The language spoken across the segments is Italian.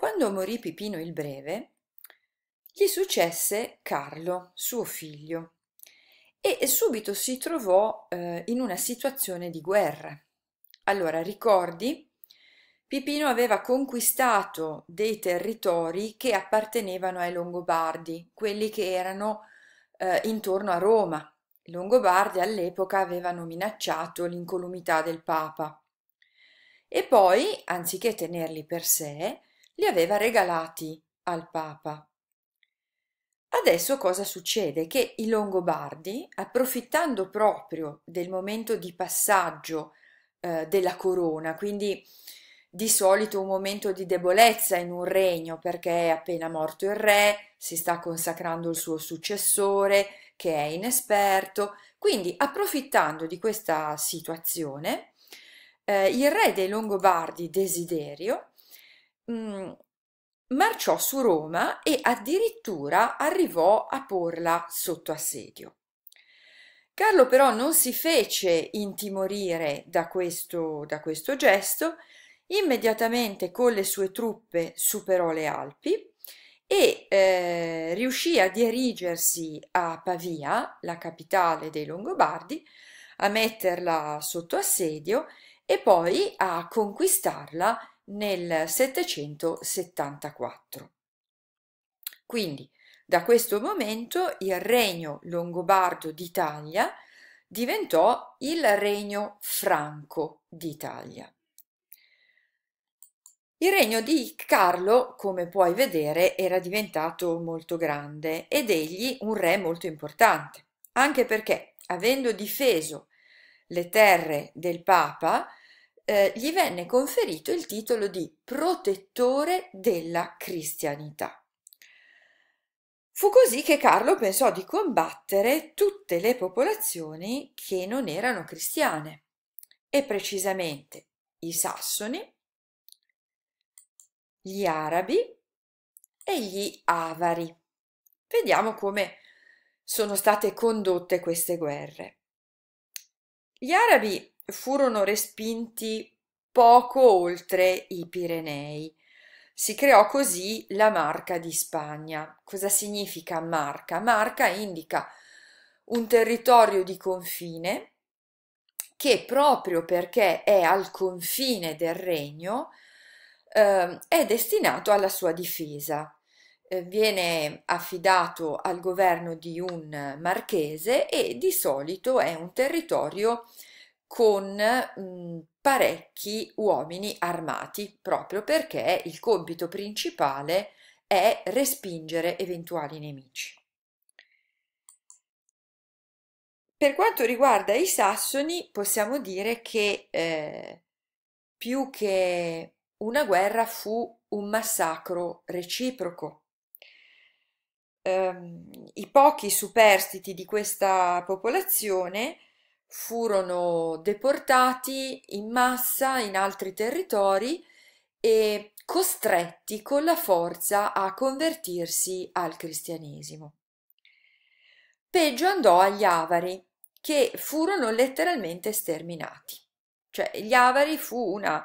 Quando morì Pipino il Breve, gli successe Carlo, suo figlio, e subito si trovò eh, in una situazione di guerra. Allora, ricordi, Pipino aveva conquistato dei territori che appartenevano ai Longobardi, quelli che erano eh, intorno a Roma. I Longobardi all'epoca avevano minacciato l'incolumità del Papa. E poi, anziché tenerli per sé, li aveva regalati al Papa. Adesso cosa succede? Che i Longobardi, approfittando proprio del momento di passaggio eh, della corona, quindi di solito un momento di debolezza in un regno perché è appena morto il re, si sta consacrando il suo successore che è inesperto, quindi approfittando di questa situazione, eh, il re dei Longobardi Desiderio Mm, marciò su Roma e addirittura arrivò a porla sotto assedio. Carlo però non si fece intimorire da questo, da questo gesto, immediatamente con le sue truppe superò le Alpi e eh, riuscì a dirigersi a Pavia, la capitale dei Longobardi, a metterla sotto assedio e poi a conquistarla nel 774. Quindi da questo momento il regno longobardo d'Italia diventò il regno franco d'Italia. Il regno di Carlo, come puoi vedere, era diventato molto grande ed egli un re molto importante, anche perché, avendo difeso le terre del Papa, eh, gli venne conferito il titolo di protettore della cristianità. Fu così che Carlo pensò di combattere tutte le popolazioni che non erano cristiane, e precisamente i sassoni, gli arabi e gli avari. Vediamo come sono state condotte queste guerre. Gli arabi furono respinti poco oltre i Pirenei. Si creò così la Marca di Spagna. Cosa significa marca? Marca indica un territorio di confine che proprio perché è al confine del regno eh, è destinato alla sua difesa. Eh, viene affidato al governo di un marchese e di solito è un territorio eh, con mh, mhmm, parecchi uomini armati, proprio perché il compito principale è respingere eventuali nemici. Per quanto riguarda i sassoni, possiamo dire che eh, più che una guerra fu un massacro reciproco. Um, I pochi superstiti di questa popolazione furono deportati in massa in altri territori e costretti con la forza a convertirsi al cristianesimo. Peggio andò agli avari, che furono letteralmente sterminati. Cioè gli avari fu una,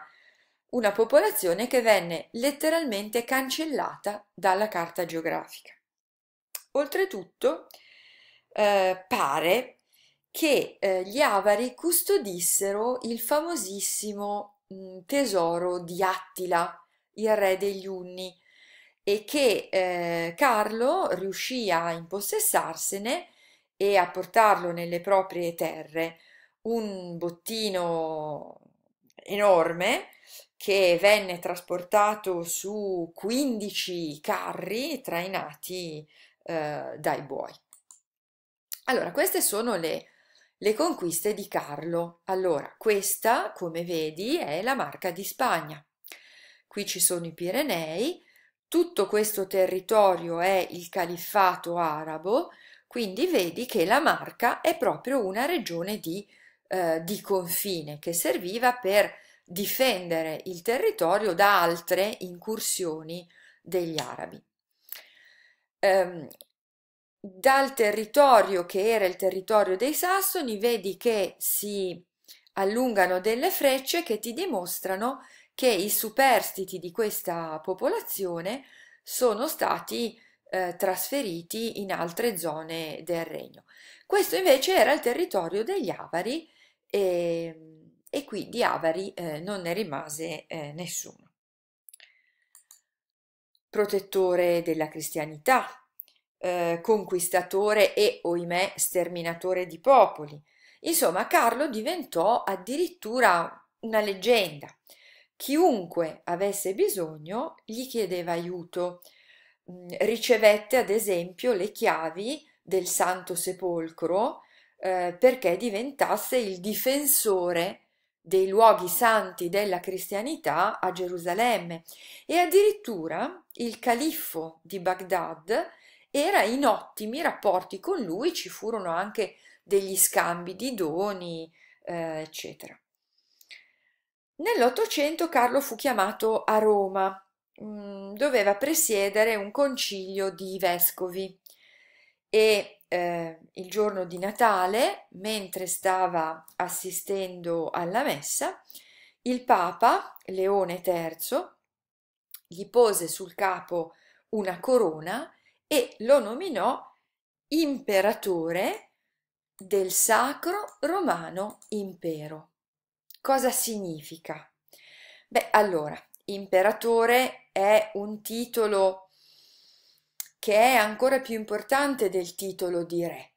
una popolazione che venne letteralmente cancellata dalla carta geografica. Oltretutto, eh, pare che eh, gli avari custodissero il famosissimo mh, mm, tesoro di Attila, il re degli Unni, e che eh, Carlo riuscì a impossessarsene e a portarlo nelle proprie terre. Un bottino enorme che venne trasportato su 15 carri trainati eh, dai buoi. Allora, queste sono le le conquiste di Carlo. Allora, questa, come vedi, è la marca di Spagna. Qui ci sono i Pirenei, tutto questo territorio è il califfato arabo, quindi vedi che la marca è proprio una regione di, eh, di confine che serviva per difendere il territorio da altre incursioni degli arabi. Um, dal territorio che era il territorio dei Sassoni vedi che si allungano delle frecce che ti dimostrano che i superstiti di questa popolazione sono stati eh, trasferiti in altre zone del regno. Questo invece era il territorio degli Avari ehm, e, e qui di Avari eh, non ne rimase eh, nessuno. Protettore della cristianità, eh, conquistatore e, oimè, sterminatore di popoli. Insomma, Carlo diventò addirittura una leggenda. Chiunque avesse bisogno gli chiedeva aiuto. Mm, ricevette, ad esempio, le chiavi del Santo Sepolcro eh, perché diventasse il difensore dei luoghi santi della cristianità a Gerusalemme e addirittura il califfo di Baghdad era in ottimi rapporti con lui, ci furono anche degli scambi di doni, eh, eccetera. Nell'Ottocento Carlo fu chiamato a Roma, mm, doveva presiedere un concilio di vescovi e eh, il giorno di Natale, mentre stava assistendo alla messa, il Papa Leone III gli pose sul capo una corona e lo nominò imperatore del Sacro Romano Impero. Cosa significa? Beh, allora, imperatore è un titolo che è ancora più importante del titolo di re.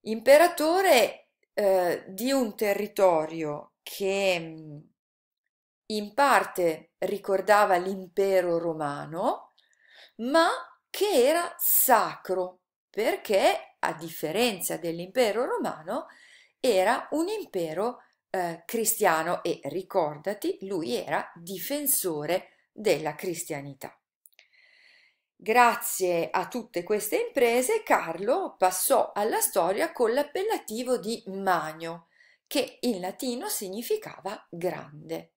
Imperatore eh, di un territorio che in parte ricordava l'impero romano, ma che era sacro, perché a differenza dell'impero romano era un impero eh, cristiano e ricordati, lui era difensore della cristianità. Grazie a tutte queste imprese Carlo passò alla storia con l'appellativo di Magno, che in latino significava grande.